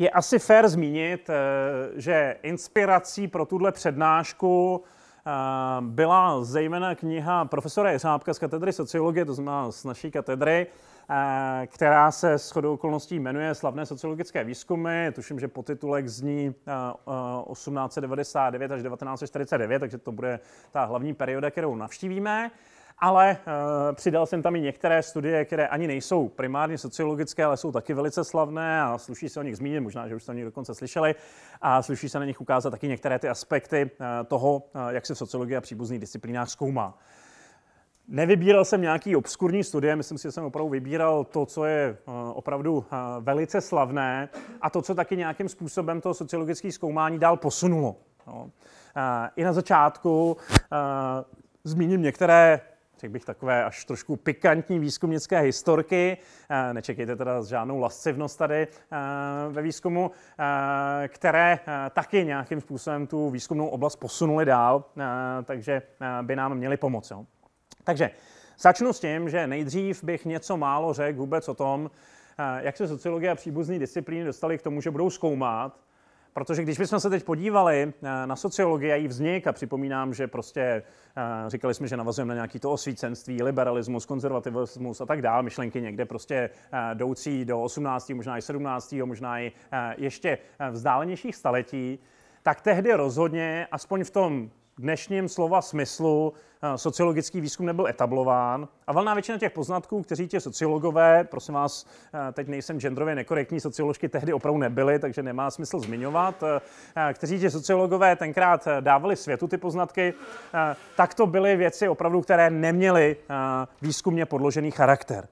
Je asi fér zmínit, eh, že inspirací pro tuhle přednášku eh, byla zejména kniha profesora Jeřábka z katedry sociologie, to znamená z naší katedry, eh, která se shodou okolností jmenuje Slavné sociologické výzkumy. Tuším, že podtitulek zní 1899 až 1949, takže to bude ta hlavní perioda, kterou navštívíme ale e, přidal jsem tam i některé studie, které ani nejsou primárně sociologické, ale jsou taky velice slavné a sluší se o nich zmínit, možná, že už jste o nich dokonce slyšeli, a sluší se na nich ukázat taky některé ty aspekty e, toho, e, jak se sociologie a příbuzných disciplínách zkoumá. Nevybíral jsem nějaký obskurní studie, myslím si, že jsem opravdu vybíral to, co je opravdu velice slavné a to, co taky nějakým způsobem to sociologické zkoumání dál posunulo. No. I na začátku zmíním některé řekl bych, takové až trošku pikantní výzkumnické historky. Eh, nečekejte teda žádnou lascivnost tady eh, ve výzkumu, eh, které taky nějakým způsobem tu výzkumnou oblast posunuly dál, takže by nám měly pomoci. Jo. Takže začnu s tím, že nejdřív bych něco málo řekl vůbec o tom, jak se sociologie a příbuzné disciplíny dostali, k tomu, že budou zkoumat Protože když bychom se teď podívali eh, na sociologii a její vznik, a připomínám, že prostě eh, říkali jsme, že navazujeme na nějaký to osvícenství, liberalismus, konzervativismus a tak dále, myšlenky někde prostě eh, jdoucí do 18., možná i 17., možná i ještě vzdálenějších staletí, tak tehdy rozhodně, aspoň v tom dnešním slova smyslu eh, sociologický výzkum nebyl etablován a valná většina těch poznatků, kteří ti sociologové, prosím vás, eh, teď nejsem genderově nekorektní, socioložky tehdy opravdu nebyly, takže nemá smysl zmiňovat, eh, kteří ti sociologové tenkrát dávali světu ty poznatky, tak to byly věci opravdu, které neměly výzkumně podložený charakter.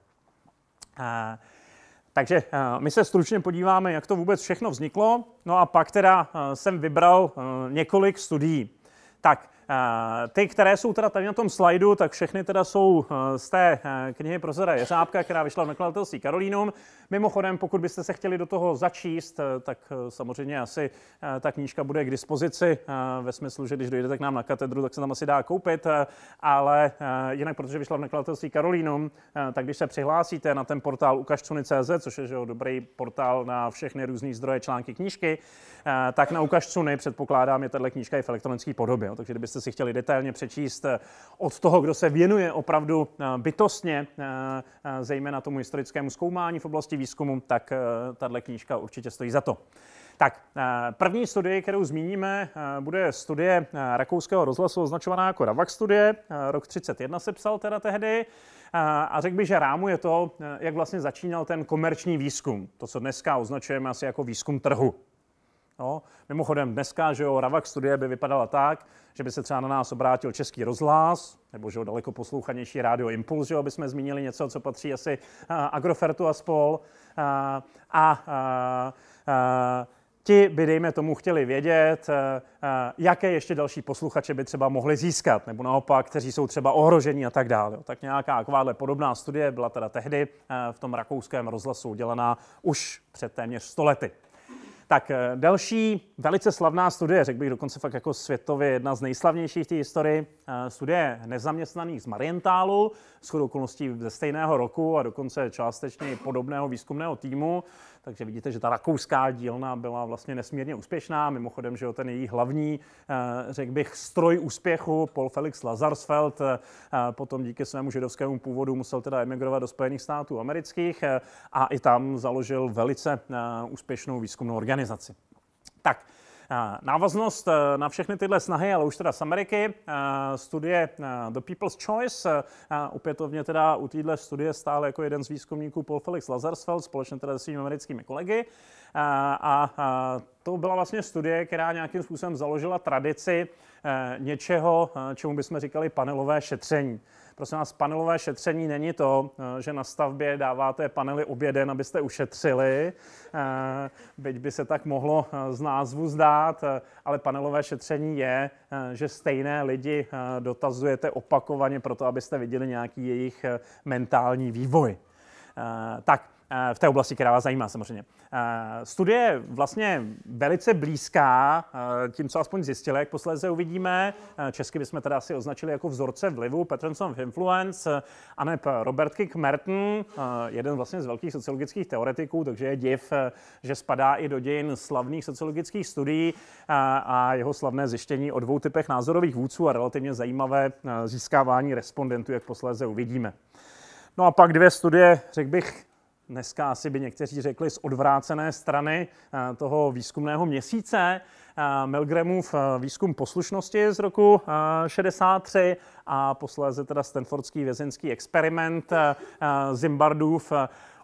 Takže my se stručně podíváme, jak to vůbec všechno vzniklo. No a pak teda jsem vybral několik studií. Tak, Ty, které jsou teda tady na tom slajdu, tak všechny teda jsou eh, z té eh, knihy Prozora Jeřábka, která vyšla v nakladatelství Karolínum. Mimochodem, pokud byste se chtěli do toho začíst, eh, tak samozřejmě asi ta knížka bude k dispozici ve smyslu, že když dojdete k nám na katedru, tak se tam asi dá koupit, ale jinak, protože vyšla v nakladatelství Karolínum, tak když se přihlásíte na ten portál ukažcuny.cz, což je že jo, dobrý portál na všechny různé zdroje, články, knížky, tak na ukažcuny předpokládám, je tahle knížka i v elektronické podobě. Takže kdybyste kdybyste si chtěli detailně přečíst eh, od toho, kdo se věnuje opravdu eh, bytostně, eh, zejména tomu historickému zkoumání v oblasti výzkumu, tak tahle knížka určitě stojí za to. Tak, první studie, kterou zmíníme, bude studie rakouského rozhlasu označovaná jako Ravak studie. Rok 31 se psal teda tehdy. A řekl bych, že rámu je to, jak vlastně začínal ten komerční výzkum. To, co dneska označujeme asi jako výzkum trhu. No, mimochodem dneska, že jo, Ravak studie by vypadala tak, že by se třeba na nás obrátil Český rozhlas, nebo že jo, daleko poslouchanější Rádio Impuls, že jo, by jsme zmínili něco, co patří asi uh, Agrofertu a spol. Uh, a uh, uh, ti by, dejme tomu, chtěli vědět, jaké ještě další posluchače by třeba mohli získat, nebo naopak, kteří jsou třeba ohroženi a tak dále. Tak nějaká takováhle podobná studie byla teda tehdy v tom rakouském rozhlasu udělaná už před téměř stolety. Tak eh, další velice slavná studie, řekl bych dokonce fakt jako světově jedna z nejslavnějších v té historii, eh, studie nezaměstnaných z Marientálu, shodou okolností ze stejného roku a dokonce částečně podobného výzkumného týmu, takže vidíte, že ta rakouská dílna byla vlastně nesmírně úspěšná. Mimochodem, že jo, ten její hlavní, eh, řekl bych, stroj úspěchu, Paul Felix Lazarsfeld, eh, potom díky svému židovskému původu musel teda emigrovat do Spojených států amerických eh, a i tam založil velice úspěšnou výzkumnou organizaci. Tak, Eh, návaznost eh, na všechny tyhle snahy, ale už teda z Ameriky, eh, studie The People's Choice, opětovně teda u téhle studie stál jako jeden z výzkumníků Paul Felix Lazarsfeld společně teda se svými americkými kolegy. A, to byla vlastně studie, která nějakým způsobem založila tradici něčeho, čemu bychom říkali panelové šetření. Prosím vás, panelové šetření není to, eh, že na stavbě dáváte panely oběden, abyste ušetřili, eh, byť by se tak mohlo eh, z názvu zdát, ale panelové šetření je, že stejné lidi dotazujete opakovaně proto, abyste viděli nějaký jejich mentální vývoj. Tak, Eh, v té oblasti, která vás zajímá samozřejmě. Eh, studie vlastně velice blízká eh, tím, co aspoň zjistili, jak posléze uvidíme. Česky bychom teda asi označili jako vzorce vlivu Patronson of Influence, aneb Robert Kick Merton, jeden vlastně z velkých sociologických teoretiků, takže je div, že spadá i do dějin slavných sociologických studií a jeho slavné zjištění o dvou typech názorových vůdců a relativně zajímavé získávání respondentů, jak posléze uvidíme. No a pak dvě studie, řekl bych, dneska asi by někteří řekli z odvrácené strany eh, toho výzkumného měsíce. Eh, Milgramův eh, výzkum poslušnosti z roku 63 a posléze teda Stanfordský vězinský experiment Zimbardův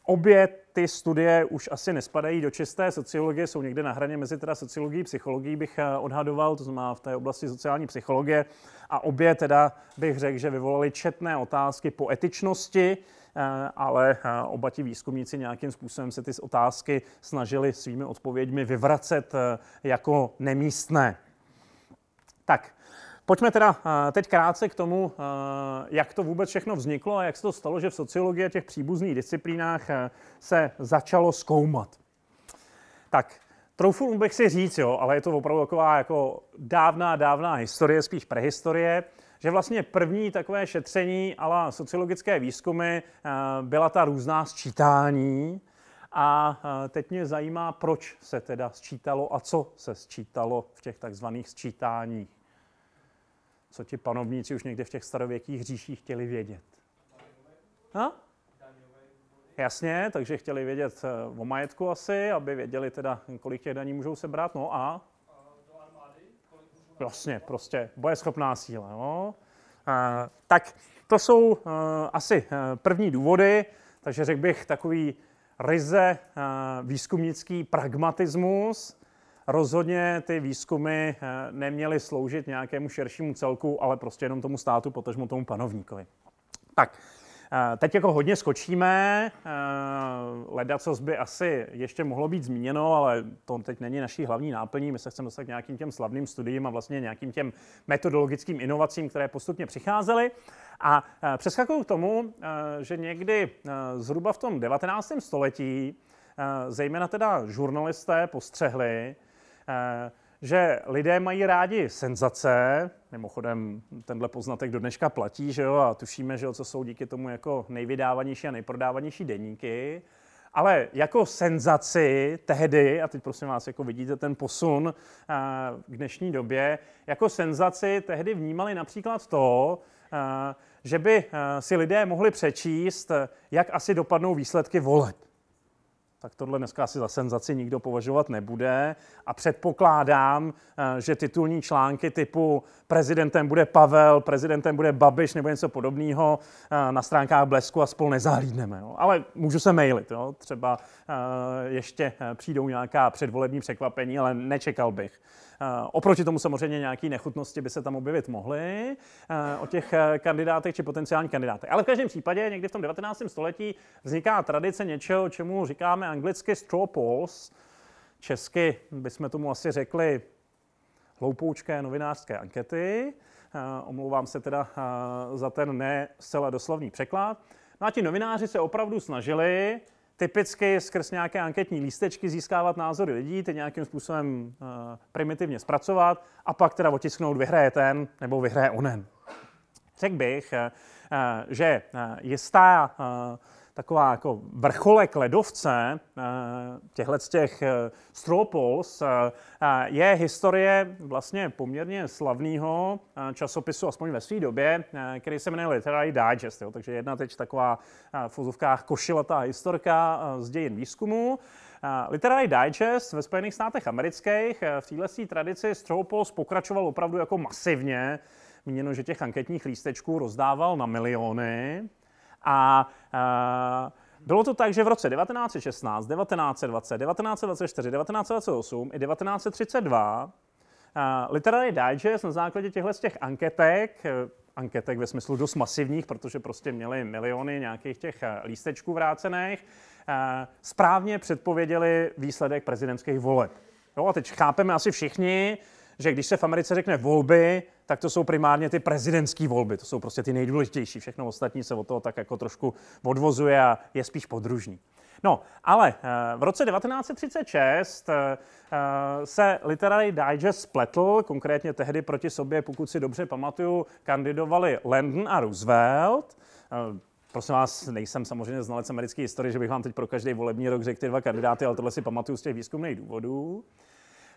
obě ty studie už asi nespadají do čisté sociologie, jsou někde na hraně mezi teda sociologií a psychologií, bych eh, odhadoval, to znamená v té oblasti sociální psychologie. A obě teda bych řekl, že vyvolaly četné otázky po etičnosti, eh, ale eh, oba ti výzkumníci nějakým způsobem se ty otázky snažili svými odpověďmi vyvracet jako nemístné. Tak, Pojďme teda eh, teď krátce k tomu, eh, jak to vůbec všechno vzniklo a jak se to stalo, že v sociologii a těch příbuzných disciplínách eh, se začalo zkoumat. Tak, troufu bych si říct, jo, ale je to opravdu taková jako dávná, dávná historie, spíš prehistorie, že vlastně první takové šetření a sociologické výzkumy byla ta různá sčítání, a teď mě zajímá, proč se teda sčítalo a co se sčítalo v těch takzvaných sčítáních co ti panovníci už někde v těch starověkých říších chtěli vědět. No? Jasně, takže chtěli vědět eh, o majetku asi, aby věděli teda, kolik těch daní můžou sebrat. No a? Jasně, prostě bojeschopná síla. No. A, eh, tak to jsou a, eh, asi první důvody, takže řekl bych takový ryze výzkumnický pragmatismus, Rozhodně ty výzkumy eh, neměly sloužit nějakému širšímu celku, ale prostě jenom tomu státu, potažmo tomu panovníkovi. Tak, eh, Teď jako hodně skočíme, eh, leda, co by asi ještě mohlo být zmíněno, ale to teď není naší hlavní náplní. My se chceme dostat k nějakým těm slavným studiím a vlastně nějakým těm metodologickým inovacím, které postupně přicházely. A přeskakuju k tomu, že někdy zhruba v tom 19. století zejména teda žurnalisté postřehli, Eh, že lidé mají rádi senzace, mimochodem tenhle poznatek do dneška platí, že jo, a tušíme, že jo, co jsou díky tomu jako nejvydávanější a nejprodávanější deníky, ale jako senzaci tehdy, a teď prosím vás, jako vidíte ten posun eh, k dnešní době, jako senzaci tehdy vnímali například to, eh, že by si lidé mohli přečíst, jak asi dopadnou výsledky voleb tak tohle dneska asi za senzaci nikdo považovat nebude. A předpokládám, eh, že titulní články typu prezidentem bude Pavel, prezidentem bude Babiš nebo něco podobného eh, na stránkách Blesku a spolu nezahlídneme. Jo. Ale můžu se mailit, jo. třeba eh, ještě přijdou nějaká předvolební překvapení, ale nečekal bych. Eh, oproti tomu samozřejmě nějaké nechutnosti by se tam objevit mohly eh, o těch eh, kandidátech či potenciálních kandidátech. Ale v každém případě někdy v tom 19. století vzniká tradice něčeho, čemu říkáme anglicky straw polls, česky bychom tomu asi řekli hloupoučké novinářské ankety. Omlouvám se teda za ten ne zcela doslovný překlad. No a ti novináři se opravdu snažili typicky skrz nějaké anketní lístečky získávat názory lidí, ty nějakým způsobem eh, primitivně zpracovat a pak teda otisknout vyhraje ten nebo vyhraje onen. Řekl bych, eh, že eh, jistá taková jako vrcholek ledovce eh, těchto těch eh, stropols eh, je historie vlastně poměrně slavného časopisu, aspoň ve své době, který se jmenuje Literary Digest. Jo. Takže jedna teď taková v fuzovkách košilatá historka z dějin výzkumu. Literary Digest ve Spojených státech amerických v téhle tradici Stropols pokračoval opravdu jako masivně. Míněno, že těch anketních lístečků rozdával na miliony. A eh, bylo to tak, že v roce 1916, 1920, 1924, 1928 i 1932 uh, eh, Literary Digest na základě těchto z těch anketek, eh, anketek ve smyslu dost masivních, protože prostě měli miliony nějakých těch lístečků vrácených, správně předpověděli výsledek prezidentských voleb. Jo, a teď chápeme asi všichni, že když se v Americe řekne volby, tak to jsou primárně ty prezidentské volby, to jsou prostě ty nejdůležitější, všechno ostatní se od toho tak jako trošku odvozuje a je spíš podružní. No, ale eh, v roce 1936 eh, eh, se Literary Digest spletl, konkrétně tehdy proti sobě, pokud si dobře pamatuju, kandidovali Landon a Roosevelt. Prosím vás, nejsem samozřejmě znalec americké historie, že bych vám teď pro každý volební rok řekl ty dva kandidáty, ale tohle si pamatuju z těch výzkumných důvodů.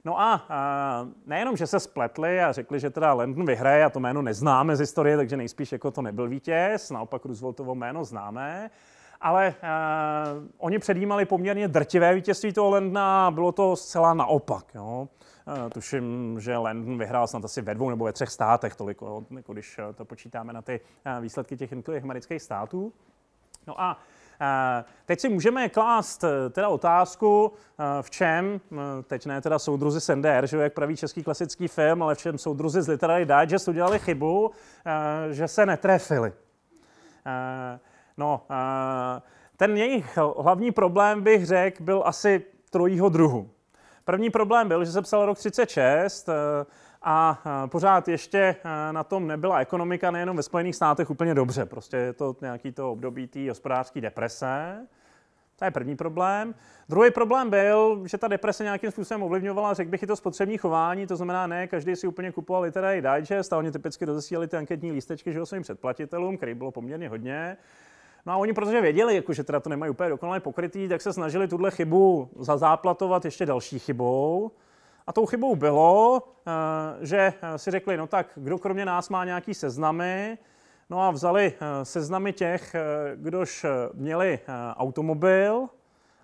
No a, a nejenom, že se spletli a řekli, že teda Landon vyhraje a to jméno neznáme z historie, takže nejspíš jako to nebyl vítěz, naopak Rooseveltovo jméno známe, ale eh, oni předjímali poměrně drtivé vítězství toho Lendna, a bylo to zcela naopak. Jo. tuším, že Landon vyhrál snad asi ve dvou nebo ve třech státech, tolik, jako když to počítáme na ty výsledky těch jednotlivých amerických států. No a Eh, teď si můžeme klást eh, teda otázku, eh, v čem, teď ne teda soudruzi z NDR, že jak praví český klasický film, ale v čem soudruzi z Literary Digest udělali chybu, že se netrefili. No, ten jejich hlavní problém, bych řekl, byl asi trojího druhu. První problém byl, že se psal rok 36, a eh, pořád ještě eh, na tom nebyla ekonomika nejenom ve Spojených státech úplně dobře. Prostě je to nějaký to období té hospodářské deprese. To je první problém. Druhý problém byl, že ta deprese nějakým způsobem ovlivňovala, řekl bych, i to spotřební chování, to znamená, ne každý si úplně kupoval Literary Digest a oni typicky rozesílali ty anketní lístečky že svým předplatitelům, který bylo poměrně hodně. No a oni, protože věděli, jako, že teda to nemají úplně dokonale pokrytý, tak se snažili tuhle chybu zazáplatovat ještě další chybou. A tou chybou bylo, eh, že eh, si řekli, no tak, kdo kromě nás má nějaký seznamy, no a vzali eh, seznamy těch, kdož měli automobil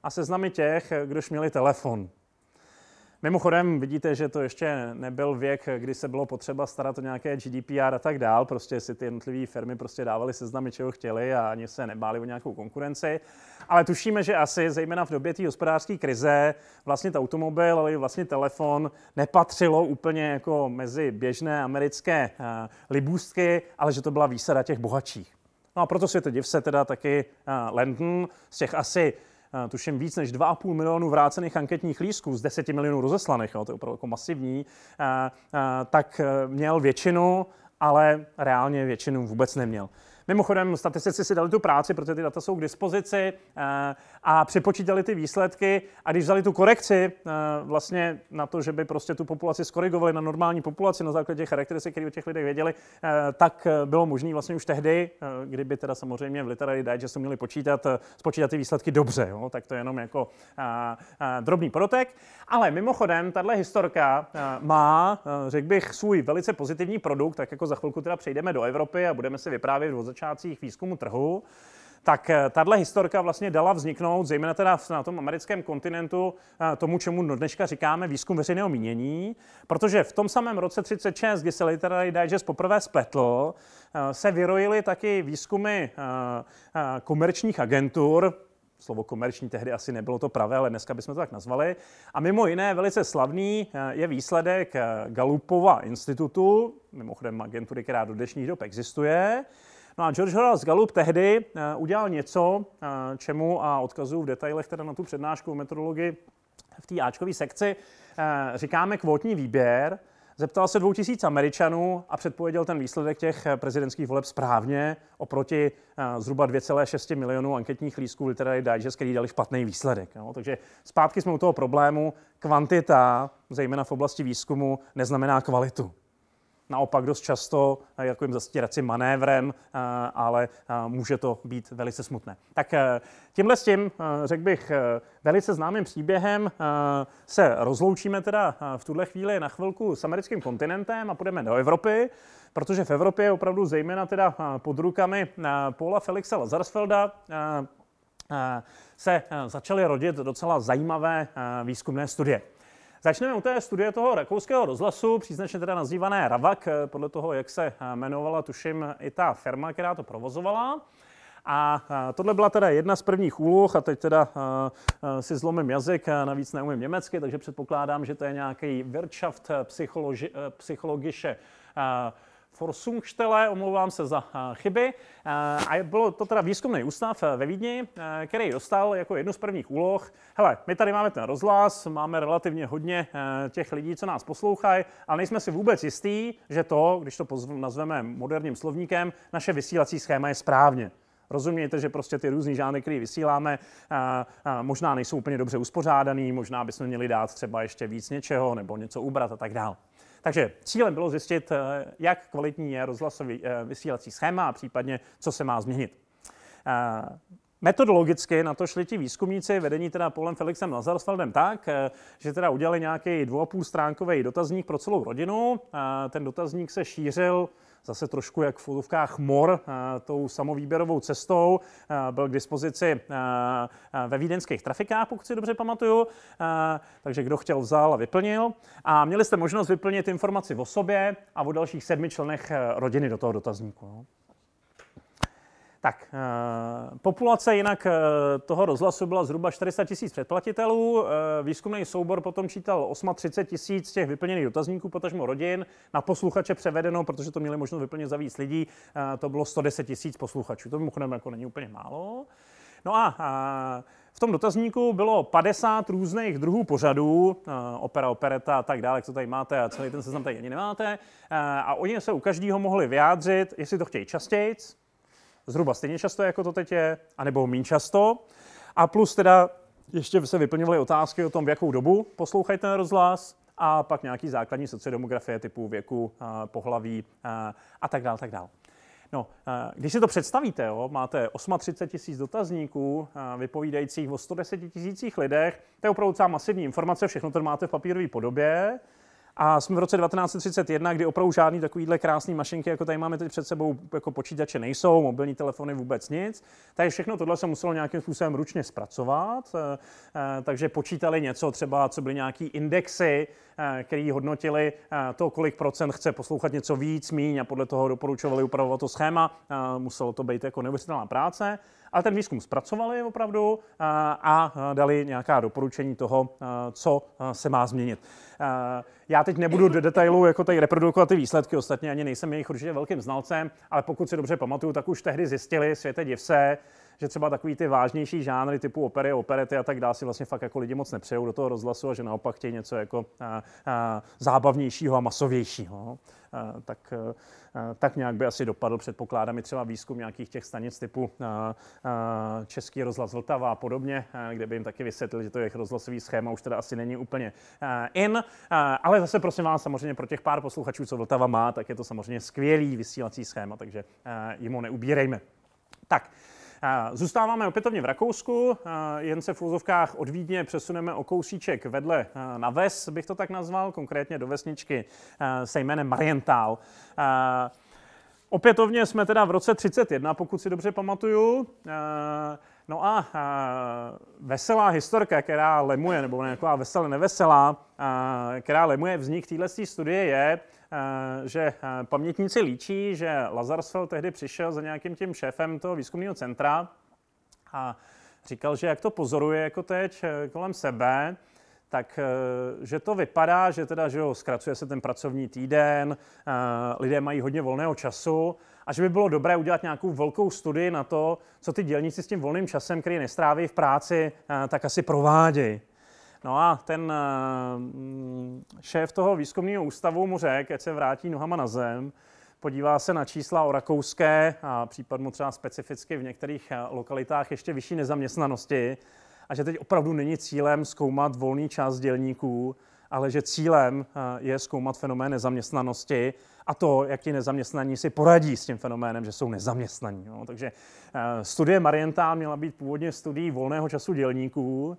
a seznamy těch, kdož měli telefon. Mimochodem vidíte, že to ještě nebyl věk, kdy se bylo potřeba starat o nějaké GDPR a tak dál. Prostě si ty jednotlivé firmy prostě dávaly seznamy, čeho chtěli a ani se nebáli o nějakou konkurenci. Ale tušíme, že asi zejména v době té hospodářské krize vlastně automobil, ale i vlastně telefon nepatřilo úplně jako mezi běžné americké eh, libůstky, ale že to byla výsada těch bohatších. No a proto světe div se teda taky uh, eh, Landon z těch asi Eh, tuším víc než 2,5 milionu vrácených anketních lístků z 10 milionů rozeslaných, jo, to je opravdu jako masivní, eh, eh, tak měl většinu, ale reálně většinu vůbec neměl. Mimochodem, statistici si dali tu práci, protože ty data jsou k dispozici eh, a přepočítali ty výsledky a když vzali tu korekci eh, vlastně na to, že by prostě tu populaci skorigovali na normální populaci na základě charakteristik, které o těch lidech věděli, eh, tak bylo možné vlastně už tehdy, kdyby teda samozřejmě v Literary Digestu měli počítat, spočítat ty výsledky dobře, jo? tak to je jenom jako drobný protek. Ale mimochodem, tahle historka má, řekl bych, svůj velice pozitivní produkt, tak jako za chvilku teda přejdeme do Evropy a budeme si vyprávět začátcích výzkumu trhu, tak eh, tahle historka vlastně dala vzniknout, zejména teda na tom americkém kontinentu, eh, tomu, čemu dneška říkáme výzkum veřejného mínění, protože v tom samém roce 36, kdy se Literary Digest poprvé spletl, eh, se vyrojily taky výzkumy komerčních agentur, slovo komerční tehdy asi nebylo to pravé, ale dneska bychom to tak nazvali. A mimo jiné velice slavný je výsledek Galupova institutu, mimochodem agentury, která do dnešních dob existuje, No a George Horace Gallup tehdy eh, udělal něco, eh, čemu a odkazu v detailech teda na tu přednášku o metodologii v té Ačkové sekci, eh, říkáme kvótní výběr. Zeptal se 2000 Američanů a předpověděl ten výsledek těch prezidentských voleb správně oproti zhruba 2,6 milionů anketních lístků Literary Digest, který dali špatný výsledek. Jo. Takže zpátky jsme u toho problému. Kvantita, zejména v oblasti výzkumu, neznamená kvalitu naopak dost často takovým eh, zastíracím manévrem, eh, ale eh, může to být velice smutné. Tak tímhle s tím, řekl bych, velice známým příběhem se rozloučíme teda v tuhle chvíli na chvilku s americkým kontinentem a půjdeme do Evropy, protože v Evropě je opravdu zejména teda pod rukami Paula Felixa Lazarsfelda se začaly rodit docela zajímavé výzkumné studie. Začneme u té studie toho rakouského rozhlasu, příznačně teda nazývané Ravak, eh, podle toho, jak se eh, jmenovala, tuším, i ta firma, která to provozovala. A eh, tohle byla teda jedna z prvních úloh a teď teda si zlomím jazyk, navíc neumím německy, takže předpokládám, že to je nějaký Wirtschaft psychologi- psychologische Forsungštele, omlouvám se za eh, chyby. Eh, a bylo to teda výzkumný ústav eh, ve Vídni, který dostal jako jednu z prvních úloh. Hele, my tady máme ten rozhlas, máme relativně hodně těch lidí, co nás poslouchají, ale nejsme si vůbec jistí, že to, když to nazveme moderním slovníkem, naše vysílací schéma je správně. Rozumějte, že prostě ty různý žány, které vysíláme, a, a možná nejsou úplně dobře uspořádaný, možná bychom měli dát třeba ještě víc něčeho nebo něco ubrat a tak dále. Takže cílem bylo zjistit, eh, jak kvalitní je rozhlasový eh, vysílací schéma a případně, co se má změnit. Eh, metodologicky na to šli ti výzkumníci, vedení teda Polem Felixem Lazarsfeldem tak, že teda udělali nějaký půl stránkový dotazník pro celou rodinu. Ten dotazník se šířil zase trošku jak v fotovkách mor eh, tou samovýběrovou cestou. Eh, byl k dispozici eh, ve vídeňských trafikách, pokud si dobře pamatuju. Takže kdo chtěl, vzal a vyplnil. A měli jste možnost vyplnit informaci o sobě a o dalších sedmi členech rodiny do toho dotazníku. No. Tak, eh, populace jinak eh, toho rozhlasu byla zhruba 400 tisíc předplatitelů, eh, výzkumný soubor potom čítal 38 tisíc těch vyplněných dotazníků, potažmo rodin, na posluchače převedeno, protože to měli možnost vyplnit za víc lidí, to bylo 110 tisíc posluchačů, to mimochodem jako není úplně málo. No a, v tom dotazníku bylo 50 různých druhů pořadů, opera, opereta a tak dále, jak to tady máte a celý ten seznam tady ani nemáte. A oni se u každého mohli vyjádřit, jestli to chtějí častěji, zhruba stejně často, jako to teď je, anebo méně často. A plus teda ještě se vyplňovaly otázky o tom, v jakou dobu poslouchají ten rozhlas a pak nějaký základní sociodemografie typu věku, eh, pohlaví eh, a tak dále, tak dále. No, eh, když si to představíte, jo, máte 38 tisíc dotazníků vypovídajících o 110 tisících lidech, to je opravdu celá masivní informace, všechno to máte v papírové podobě, a jsme v roce 1931, kdy opravdu žádný takovýhle krásný mašinky, jako tady máme teď před sebou, jako počítače nejsou, mobilní telefony vůbec nic. Takže všechno tohle se muselo nějakým způsobem ručně zpracovat. Eh, eh, takže počítali něco, třeba co byly nějaký indexy, eh, který hodnotili to, kolik procent chce poslouchat něco víc, míň a podle toho doporučovali upravovat to schéma. Muselo to být jako neuvěřitelná práce. Ale ten výzkum zpracovali opravdu a dali nějaká doporučení toho, co se má změnit. Já teď nebudu do detailu jako tady reprodukovat ty výsledky, ostatně ani nejsem jejich určitě velkým znalcem, ale pokud si dobře pamatuju, tak už tehdy zjistili, světe div se, že třeba takový ty vážnější žánry typu opery, operety a tak dále si vlastně fakt jako lidi moc nepřejou do toho rozhlasu a že naopak chtějí něco jako a, eh, a, eh, zábavnějšího a masovějšího. A, eh, tak, a, tak nějak by asi dopadl, předpokládám, i třeba výzkum nějakých těch stanic typu a, a, Český rozhlas Vltava a podobně, a, kde by jim taky vysvětlil, že to jejich rozhlasový schéma už teda asi není úplně a, in. A, ale zase prosím vás, samozřejmě pro těch pár posluchačů, co Vltava má, tak je to samozřejmě skvělý vysílací schéma, takže a, jim ho neubírejme. Tak, Zůstáváme opětovně v Rakousku, jen se v úzovkách od Vídně přesuneme o kousíček vedle na ves, bych to tak nazval, konkrétně do vesničky se jménem Marientál. Opětovně jsme teda v roce 31, pokud si dobře pamatuju. No a veselá historka, která lemuje, nebo nějaká veselá neveselá, která lemuje vznik této studie je, Eh, že eh, pamětníci líčí, že Lazarsfeld tehdy přišel za nějakým tím šéfem toho výzkumného centra a říkal, že jak to pozoruje jako teď eh, kolem sebe, tak že to vypadá, že teda, že jo, zkracuje se ten pracovní týden, lidé mají hodně volného času a že by bylo dobré udělat nějakou velkou studii na to, co ty dělníci s tím volným časem, který nestráví v práci, tak asi provádějí. No a ten eh, mm, šéf toho výzkumného ústavu mu řekl, ať se vrátí nohama na zem, podívá se na čísla o rakouské a případně třeba specificky v některých eh, lokalitách ještě vyšší nezaměstnanosti a že teď opravdu není cílem zkoumat volný čas dělníků, ale že cílem eh, je zkoumat fenomén nezaměstnanosti a to, jak ti nezaměstnaní si poradí s tím fenoménem, že jsou nezaměstnaní. No. Takže studie Marienta měla být původně studií volného času dělníků,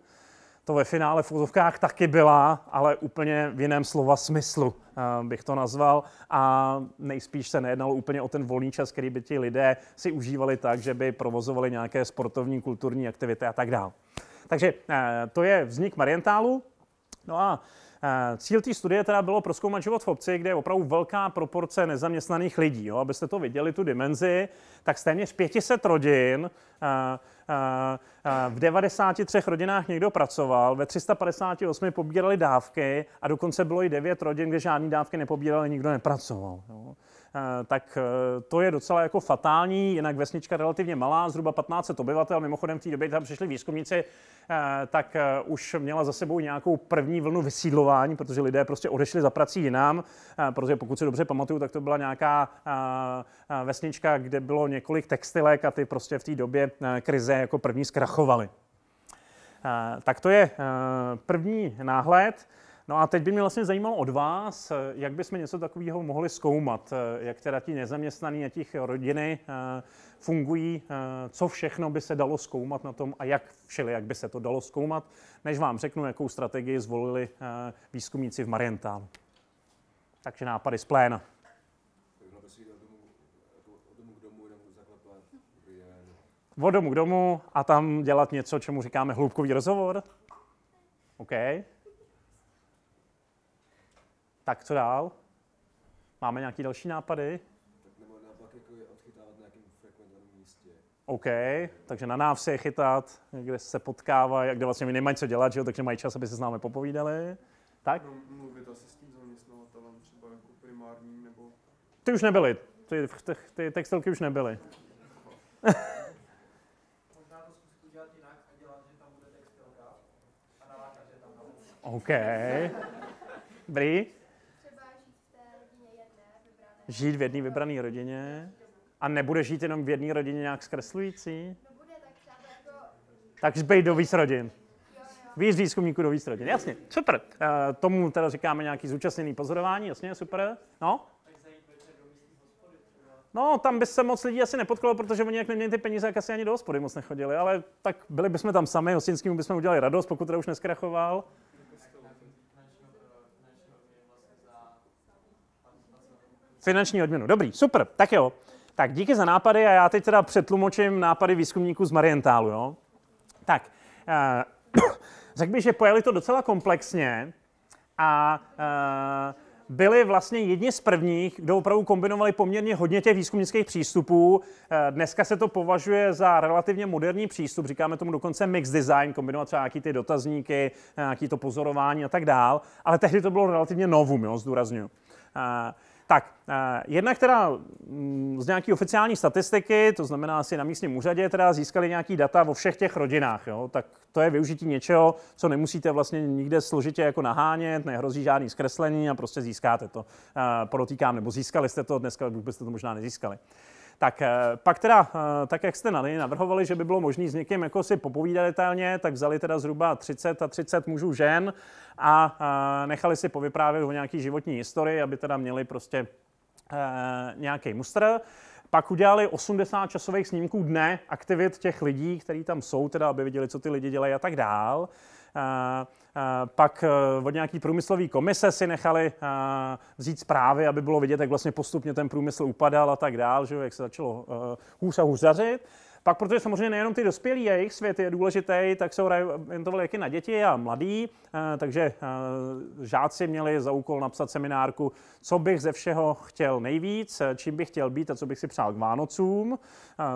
to ve finále v úzovkách taky byla, ale úplně v jiném slova smyslu eh, bych to nazval. A nejspíš se nejednalo úplně o ten volný čas, který by ti lidé si užívali tak, že by provozovali nějaké sportovní, kulturní aktivity a tak dále. Takže eh, to je vznik Marientálu. No a Eh, cíl té studie teda bylo proskoumat život v obci, kde je opravdu velká proporce nezaměstnaných lidí. Jo? Abyste to viděli, tu dimenzi, tak z téměř 500 rodin eh, eh, v 93 rodinách někdo pracoval, ve 358 pobírali dávky a dokonce bylo i 9 rodin, kde žádný dávky nepobírali, nikdo nepracoval. Jo? Eh, tak eh, to je docela jako fatální, jinak vesnička relativně malá, zhruba 15 obyvatel, mimochodem v té době tam přišli výzkumníci, eh, tak už měla za sebou nějakou první vlnu vysídlování, protože lidé prostě odešli za prací jinam, protože pokud si dobře pamatuju, tak to byla nějaká vesnička, kde bylo několik textilek a ty prostě v té době krize jako první zkrachovaly. Tak to je první náhled. No a teď by mě vlastně zajímalo od vás, eh, jak bychom něco takového mohli zkoumat, eh, jak teda ti nezaměstnaní a těch rodiny eh, fungují, co všechno by se dalo zkoumat na tom a jak všeli, jak by se to dalo zkoumat, než vám řeknu, jakou strategii zvolili výzkumníci v Marientálu. Takže nápady z pléna. Od domu k domu a tam dělat něco, čemu říkáme hloubkový rozhovor. OK. Tak co dál? Máme nějaký další nápady? Tak nebo naopak jako je odchytávat na nějakém frekventovaném místě. OK, takže na návsi je chytat, kde se potkávají a kde vlastně mi nemají co dělat, že jo, takže mají čas, aby se s námi popovídali. Tak? No, mluvit asi s tím zaměstnavatelem třeba jako primární nebo... Ty už nebyly, ty, ty, ty textilky už nebyly. Možná to zkusit udělat jinak a a dělat, že tam tam bude textilka OK. Dobrý žít v jedné vybrané rodině a nebude žít jenom v jedné rodině nějak zkreslující? Tak zbej do víc rodin. Víc výzkumníků do víc rodin. Jasně, super. Eh, tomu teda říkáme nějaký zúčastněný pozorování, jasně, super. No? No, tam by se moc lidí asi nepotkalo, protože oni jak neměli ty peníze, jak asi ani do hospody moc nechodili, ale tak byli bychom tam sami, hostinskému bychom udělali radost, pokud teda už neskrachoval. Finanční odměnu. Dobrý, super, tak jo. Tak díky za nápady a já teď teda přetlumočím nápady výzkumníků z Marientálu, jo. Tak, uh, řekl bych, že pojeli to docela komplexně a uh, byli vlastně jedni z prvních, kdo opravdu kombinovali poměrně hodně těch výzkumnických přístupů. Eh, dneska se to považuje za relativně moderní přístup, říkáme tomu dokonce mix design, kombinovat třeba nějaký ty dotazníky, nějaký to pozorování a tak dál, ale tehdy to bylo relativně novum, jo, zdůraznuju. Tak, eh, jednak teda mm, z nějaké oficiální statistiky, to znamená asi na místním úřadě, teda získali nějaký data o všech těch rodinách, jo? tak to je využití něčeho, co nemusíte vlastně nikde složitě jako nahánět, nehrozí žádný zkreslení a prostě získáte to. Eh, podotýkám, nebo získali jste to, dneska byste to možná nezískali. Tak eh, pak teda, eh, tak jak jste navrhovali, že by bylo možné s někým jako si popovídat detailně, tak vzali teda zhruba 30 a 30 mužů žen a eh, nechali si povyprávět o nějaký životní historii, aby teda měli prostě nějaký mustr pak udělali 80 časových snímků dne aktivit těch lidí, kteří tam jsou, teda aby viděli, co ty lidi dělají a tak dál. Eh, pak eh, od nějaký průmyslový komise si nechali eh, vzít zprávy, aby bylo vidět, jak vlastně postupně ten průmysl upadal a tak dál, že jak se začalo hůř a hůř zařit. Pak, protože samozřejmě nejenom ty dospělí a jejich svět je důležitý, tak se orientovali jak i na děti a mladí, eh, takže eh, žáci měli za úkol napsat seminárku, co bych ze všeho chtěl nejvíc, eh, čím bych chtěl být a co bych si přál k Vánocům.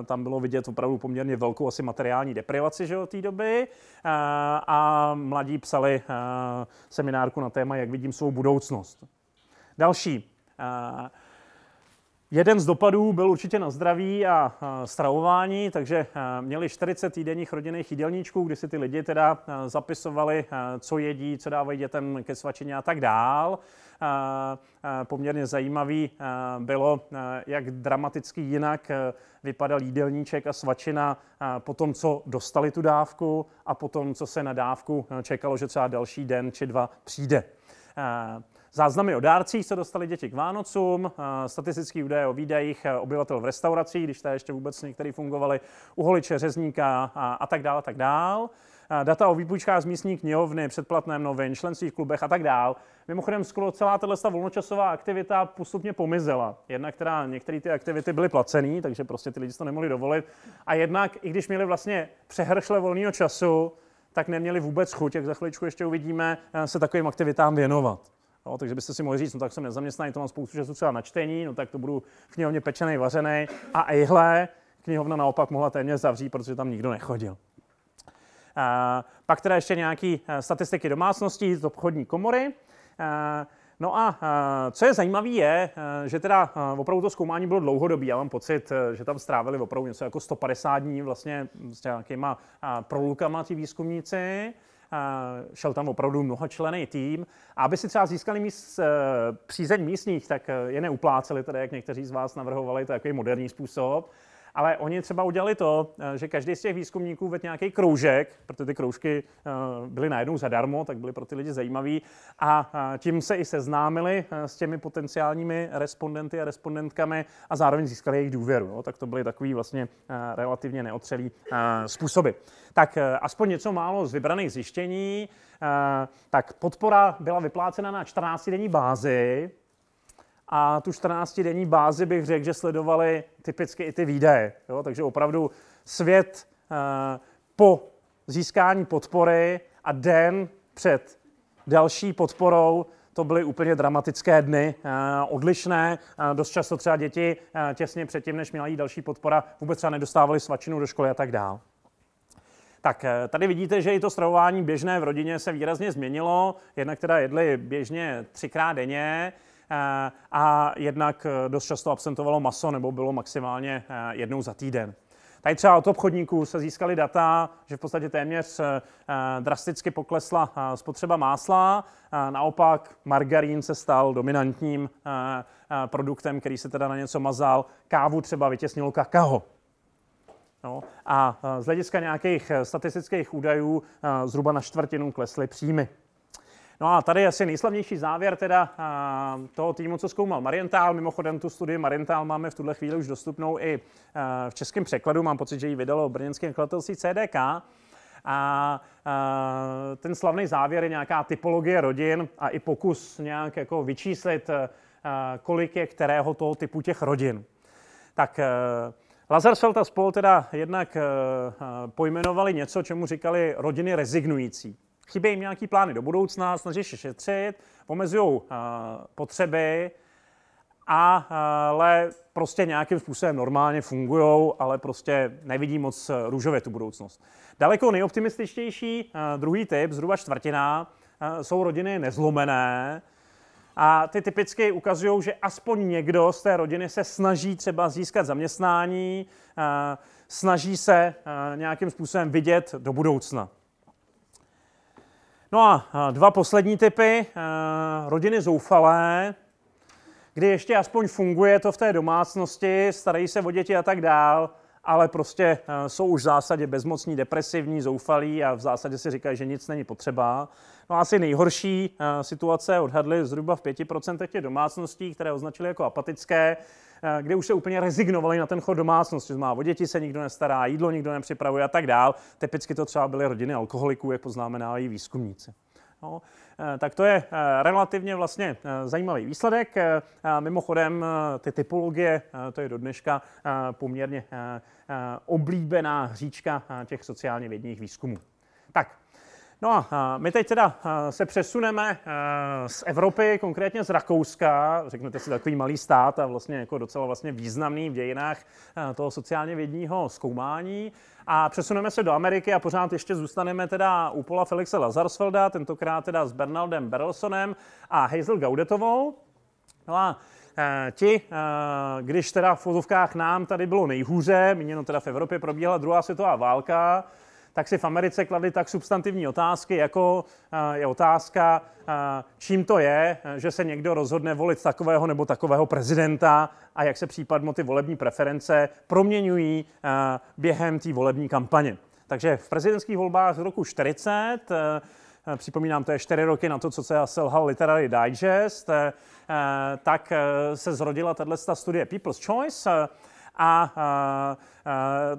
Tam bylo vidět opravdu poměrně velkou asi materiální deprivaci že, od té doby. A mladí psali seminárku na téma, jak vidím svou budoucnost. Další. Jeden z dopadů byl určitě na zdraví a stravování, takže e, měli 40 týdenních rodinných jídelníčků, kdy si ty lidi teda e, zapisovali, e, co jedí, co dávají dětem ke svačině a tak dál. Poměrně zajímavý bylo, jak dramaticky jinak vypadal jídelníček a svačina po tom, co dostali tu dávku a po tom, co se na dávku čekalo, že třeba další den či dva přijde. Záznamy o dárcích, co dostali děti k Vánocům, eh, statistický údaje o výdajích eh, obyvatel v restauracích, když ta ještě vůbec některé fungovaly, uholiče, řezníka a, a tak dále, a tak dál. Eh, data o výpůjčkách z místní knihovny, předplatném novin, členských klubech a tak dál. Mimochodem, skoro celá tato volnočasová aktivita postupně pomizela. Jednak která některé ty aktivity byly placené, takže prostě ty lidi to nemohli dovolit. A jednak, i když měli vlastně přehršle volného času, tak neměli vůbec chuť, jak za chviličku ještě uvidíme, se takovým aktivitám věnovat. Jo, no, takže byste si mohli říct, no tak jsem nezaměstnaný, to mám spoustu času třeba na čtení, no tak to budu v knihovně pečený, vařený. A ihle knihovna naopak mohla téměř zavřít, protože tam nikdo nechodil. A, pak teda ještě nějaké eh, statistiky domácností z obchodní komory. A, eh, No a eh, co je zajímavé je, že teda opravdu to zkoumání bylo dlouhodobé. Já mám pocit, že tam strávili opravdu něco jako 150 dní vlastně s nějakýma prolukama ty výzkumníci šel tam opravdu mnohačlený tým. A aby si třeba získali míst, eh, přízeň místních, tak eh, je neupláceli, tedy, jak někteří z vás navrhovali, to je takový moderní způsob ale oni třeba udělali to, eh, že každý z těch výzkumníků vedl nějaký kroužek, protože ty kroužky eh, byly najednou zadarmo, tak byly pro ty lidi zajímavý a eh, tím se i seznámili s těmi potenciálními respondenty a respondentkami a zároveň získali jejich důvěru. Jo? Tak to byly takový vlastně relativně neotřelý způsoby. Tak aspoň něco málo z vybraných zjištění. Tak podpora byla vyplácena na 14-denní bázi, a tu 14-denní bázi bych řekl, že sledovali typicky i ty výdaje. Jo? Takže opravdu svět eh, po získání podpory a den před další podporou to byly úplně dramatické dny, eh, odlišné. Eh, dost často třeba děti těsně předtím, než měla jít další podpora, vůbec třeba nedostávali svačinu do školy a tak dál. Tak tady vidíte, že i to stravování běžné v rodině se výrazně změnilo. Jednak teda jedli běžně třikrát denně, Eh, a jednak eh, dost často absentovalo maso nebo bylo maximálně eh, jednou za týden. Tady třeba od obchodníků se získaly data, že v podstatě téměř drasticky poklesla spotřeba másla, naopak margarín se stal dominantním produktem, který se teda na něco mazal, kávu třeba vytěsnilo kakao. No, a z hlediska nějakých statistických údajů zhruba na čtvrtinu klesly příjmy. No a tady asi nejslavnější závěr teda toho týmu, co zkoumal Marientál. Mimochodem tu studii Marientál máme v tuhle chvíli už dostupnou i e, v českém překladu. Mám pocit, že ji vydalo brněnské nakladatelství CDK. A, a ten slavný závěr je nějaká typologie rodin a i pokus nějak jako vyčíslit, a, e, e, kolik je kterého toho typu těch rodin. Tak Lazarsfeld a spol teda jednak pojmenovali něco, čemu říkali rodiny rezignující chybějí jim nějaký plány do budoucna, snaží se šetřit, omezují eh, potřeby, a, eh, ale prostě nějakým způsobem normálně fungují, ale prostě nevidí moc eh, růžově tu budoucnost. Daleko nejoptimističtější druhý typ, zhruba čtvrtina, jsou rodiny nezlomené, a ty typicky ukazují, že aspoň někdo z té rodiny se snaží třeba získat zaměstnání, snaží se nějakým způsobem vidět do budoucna. No a dva poslední typy. Eh, rodiny zoufalé, kdy ještě aspoň funguje to v té domácnosti, starají se o děti a tak dál, ale prostě eh, jsou už v zásadě bezmocní, depresivní, zoufalí a v zásadě si říkají, že nic není potřeba. No a asi nejhorší eh, situace odhadly zhruba v 5% těch domácností, které označili jako apatické, Eh, kde už se úplně rezignovali na ten chod domácnosti. Má o děti se nikdo nestará, jídlo nikdo nepřipravuje a tak dál. Typicky to třeba byly rodiny alkoholiků, jak poznamenávají výzkumníci. No, eh, tak to je eh, relativně vlastně zajímavý výsledek. Mimochodem ty typologie, to je do dneška poměrně oblíbená hříčka těch sociálně vědních výzkumů. Tak, No a my teď teda se přesuneme z Evropy, konkrétně z Rakouska, řeknete si takový malý stát a vlastně jako docela vlastně významný v dějinách toho sociálně vědního zkoumání. A přesuneme se do Ameriky a pořád ještě zůstaneme teda u Pola Felixe Lazarsfelda, tentokrát teda s Bernaldem Berlsonem a Hazel Gaudetovou. No a ti, když teda v fotovkách nám tady bylo nejhůře, míněno teda v Evropě probíhala druhá světová válka, tak si v Americe kladli tak substantivní otázky, jako eh, je otázka, eh, čím to je, eh, že se někdo rozhodne volit takového nebo takového prezidenta a jak se případ ty volební preference proměňují během té volební kampaně. Takže v prezidentských volbách z roku 40 připomínám, to je čtyři roky na to, co se selhal Literary Digest, tak se zrodila tato studie People's Choice, a, a, a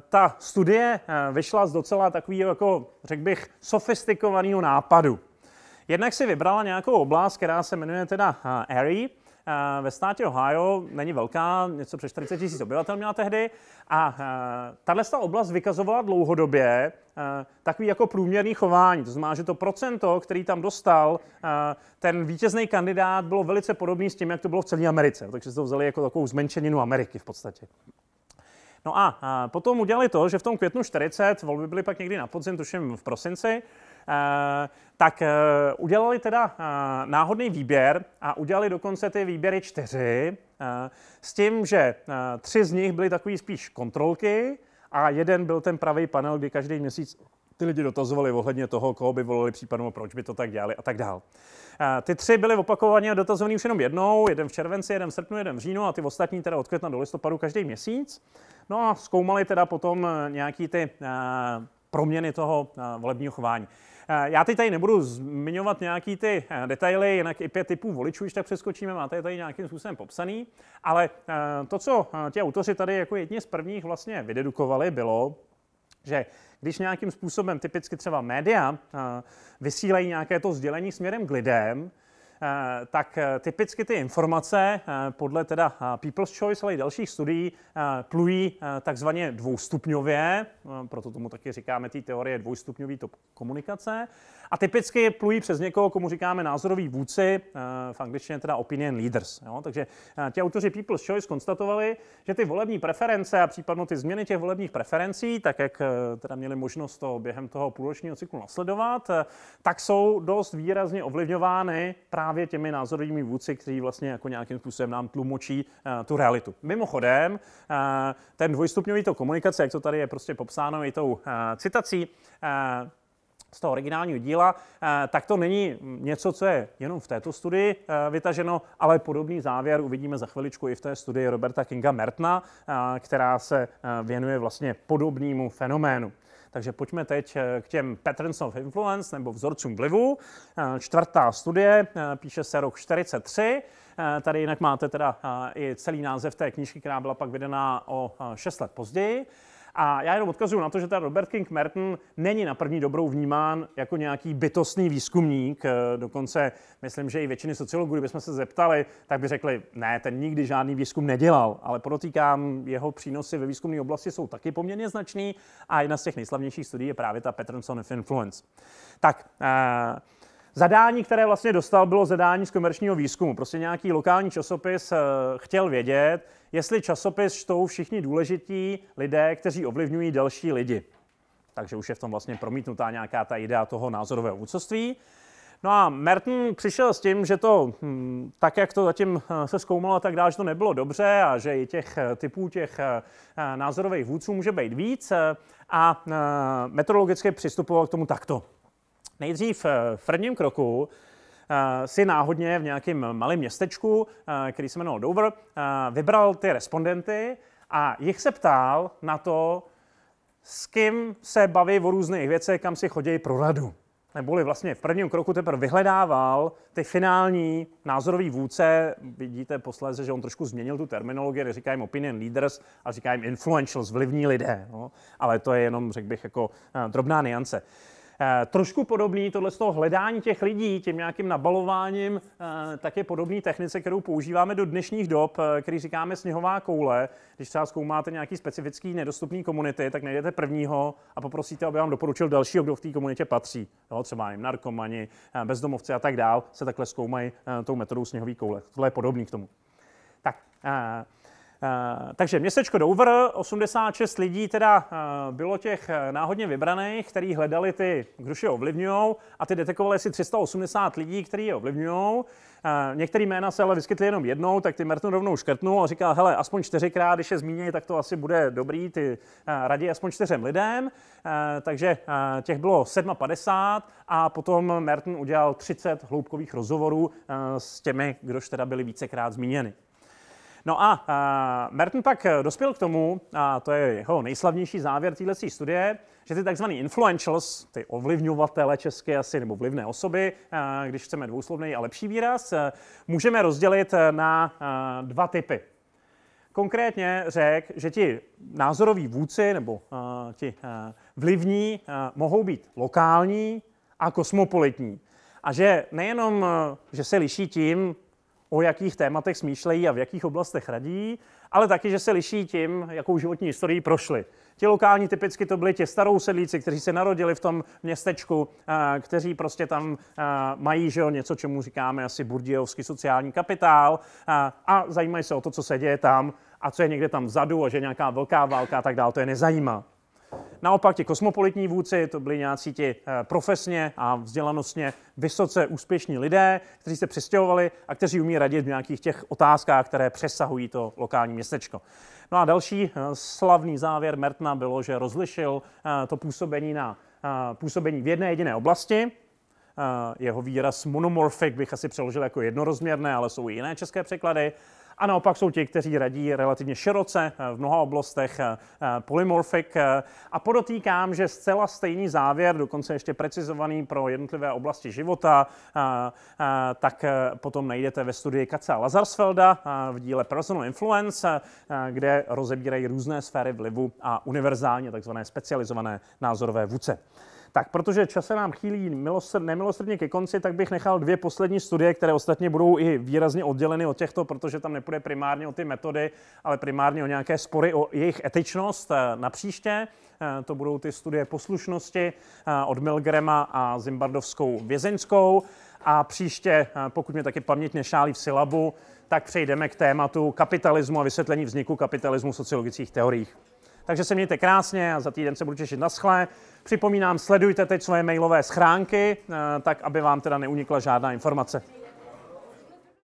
ta studie e, vyšla z docela takového, jako, řekl bych, sofistikovaného nápadu. Jednak si vybrala nějakou oblast, která se jmenuje teda e, Erie e, ve státě Ohio, není velká, něco přes 40 tisíc obyvatel měla tehdy, a tahle oblast vykazovala dlouhodobě takový jako průměrný chování. To znamená, že to procento, který tam dostal ten vítězný kandidát, bylo velice podobný s tím, jak to bylo v celé Americe. Takže se to vzali jako takovou zmenšeninu Ameriky v podstatě. No a, potom udělali to, že v tom květnu 40, volby byly pak někdy na podzim, tuším v prosinci, eh, tak eh, udělali teda eh, náhodný výběr a udělali dokonce ty výběry čtyři s tím, že tři z nich byly takový spíš kontrolky a jeden byl ten pravý panel, kdy každý měsíc ty lidi dotazovali ohledně toho, koho by volili případnou, proč by to tak dělali a tak dál. Ty tři byly opakovaně dotazovány už jenom jednou, jeden v červenci, jeden v srpnu, jeden v říjnu a ty ostatní teda od května do listopadu každý měsíc. No a zkoumali teda potom eh, nějaký ty eh, proměny toho eh, volebního chování. Já teď tady nebudu zmiňovat nějaký ty detaily, jinak i pět typů voličů, když tak přeskočíme, máte je tady nějakým způsobem popsaný, ale to, co ti autoři tady jako jedni z prvních vlastně vydedukovali, bylo, že když nějakým způsobem, typicky třeba média, eh, vysílají nějaké to sdělení směrem k lidem, Eh, tak eh, typicky ty informace eh, podle teda People's Choice, ale i dalších studií plují takzvaně dvoustupňově, proto tomu taky říkáme té teorie dvoustupňový top komunikace. A typicky plují přes někoho, komu říkáme názorový vůdci, v angličtině teda opinion leaders. Jo? Takže ti autoři People's Choice konstatovali, že ty volební preference a případně ty změny těch volebních preferencí, tak jak teda měli možnost to během toho půlročního cyklu nasledovat, tak jsou dost výrazně ovlivňovány právě právě těmi názorovými vůdci, kteří vlastně jako nějakým způsobem nám tlumočí eh, tu realitu. Mimochodem, eh, ten dvojstupňový to komunikace, jak to tady je prostě popsáno i tou eh, citací, z toho originálního díla, tak to není něco, co je jenom v této studii vytaženo, ale podobný závěr uvidíme za chviličku i v té studii Roberta Kinga Mertna, která se věnuje vlastně podobnému fenoménu. Takže pojďme teď eh, k těm patterns of influence nebo vzorcům vlivu. Eh, čtvrtá studie, eh, píše se rok 43. Tady jinak máte teda i celý název té knížky, která byla pak vydaná o 6 let později. A já jenom odkazuju na to, že ta Robert King Merton není na první dobrou vnímán jako nějaký bytostný výzkumník. Eh, dokonce myslím, že i většiny sociologů, kdybychom se zeptali, tak by řekli, ne, ten nikdy žádný výzkum nedělal. Ale podotýkám, jeho přínosy ve výzkumné oblasti jsou taky poměrně značný a jedna z těch nejslavnějších studií je právě ta of Influence. Tak, uh, Zadání, které vlastně dostal, bylo zadání z komerčního výzkumu. Prostě nějaký lokální časopis eh, chtěl vědět, jestli časopis čtou všichni důležití lidé, kteří ovlivňují další lidi. Takže už je v tom vlastně promítnutá nějaká ta idea toho názorového vůdcovství. No a Merton přišel s tím, že to hm, tak, jak to zatím eh, se zkoumalo tak dále, že to nebylo dobře a že i těch eh, typů těch názorových vůdců může být víc a metodologicky přistupoval k tomu takto. Nejdřív eh, v prvním kroku eh, si náhodně v nějakém malém městečku, eh, který se jmenoval Dover, vybral ty respondenty a jich se ptal na to, s kým se baví o různých věcech, kam si chodí pro radu. Neboli vlastně v prvním kroku teprve vyhledával ty finální názorový vůdce. Vidíte posléze, že on trošku změnil tu terminologii, neříká jim opinion leaders, ale říká jim influentials, vlivní lidé. No. Ale to je jenom, řekl bych, jako drobná niance. Uh, Eh, trošku podobný tohle z toho hledání těch lidí, tím nějakým nabalováním, eh, tak je podobný technice, kterou používáme do dnešních dob, eh, který říkáme sněhová koule. Když třeba zkoumáte nějaký specifický nedostupný komunity, tak najdete prvního a poprosíte, aby vám doporučil dalšího, kdo v té komunitě patří. Jo, třeba jim narkomani, bezdomovci a tak dál se takhle zkoumají tou metodou sněhový koule. Tohle je podobný k tomu. Tak, Eh, takže městečko Dover, 86 lidí teda eh, bylo těch eh, náhodně vybraných, kteří hledali ty, kdo je ovlivňují a ty detekovali si 380 lidí, kteří je ovlivňují. Některý jména se ale vyskytly jenom jednou, tak ty Merton rovnou škrtnul a říkal, hele, aspoň čtyřikrát, když je zmíní, tak to asi bude dobrý, ty radí aspoň čtyřem lidem. Takže těch bylo 57 a potom Merton udělal 30 hloubkových rozhovorů s těmi, kdož teda byli vícekrát zmíněni. No a uh, Merton pak eh, dospěl k tomu, a to je jeho nejslavnější závěr této studie, že ty tzv. influentials, ty ovlivňovatele české asi, nebo vlivné osoby, eh, když chceme dvouslovný a lepší výraz, eh, můžeme rozdělit na dva typy. Konkrétně řekl, že ti názoroví vůdci nebo ti vlivní mohou být lokální a kosmopolitní. A že nejenom, že se liší tím, o jakých tématech smýšlejí a v jakých oblastech radí, ale taky, že se liší tím, jakou životní historii prošli. Ti lokální typicky to byli ti starou sedlíci, kteří se narodili v tom městečku, eh, kteří prostě tam eh, mají že jo, něco, čemu říkáme asi burdějovský sociální kapitál eh, a zajímají se o to, co se děje tam a co je někde tam vzadu a že nějaká velká válka a tak dále, to je nezajímá. Naopak ti kosmopolitní vůdci, to byli nějací ti eh, profesně a vzdělanostně vysoce úspěšní lidé, kteří se přestěhovali a kteří umí radit v nějakých těch otázkách, které přesahují to lokální městečko. No a další eh, slavný závěr Mertna bylo, že rozlišil eh, to působení na působení v jedné jediné oblasti, jeho výraz monomorfik bych asi přeložil jako jednorozměrné, ale jsou i jiné české překlady. A naopak jsou ti, kteří radí relativně široce eh, v mnoha oblastech eh, eh, polymorphic. A podotýkám, že zcela stejný závěr, dokonce ještě precizovaný pro jednotlivé oblasti života, tak potom najdete ve studii Kace a Lazarsfelda v díle Personal Influence, kde rozebírají různé sféry vlivu a univerzálně takzvané specializované názorové vůdce. Tak protože čas se nám chýlí milosr, nemilosrdně ke konci, tak bych nechal dvě poslední studie, které ostatně budou i výrazně odděleny od těchto, protože tam nepůjde primárně o ty metody, ale primárně o nějaké spory o jejich etičnost eh, na příště. Eh, to budou ty studie poslušnosti eh, od Milgrema a Zimbardovskou vězeňskou. A příště, pokud mě taky paměť nešálí v silabu, tak přejdeme k tématu kapitalismu a vysvětlení vzniku kapitalismu v sociologických teoriích. Takže se mějte krásně a za týden se budu těšit na schle. Připomínám, sledujte teď svoje mailové schránky, eh, tak aby vám teda neunikla žádná informace.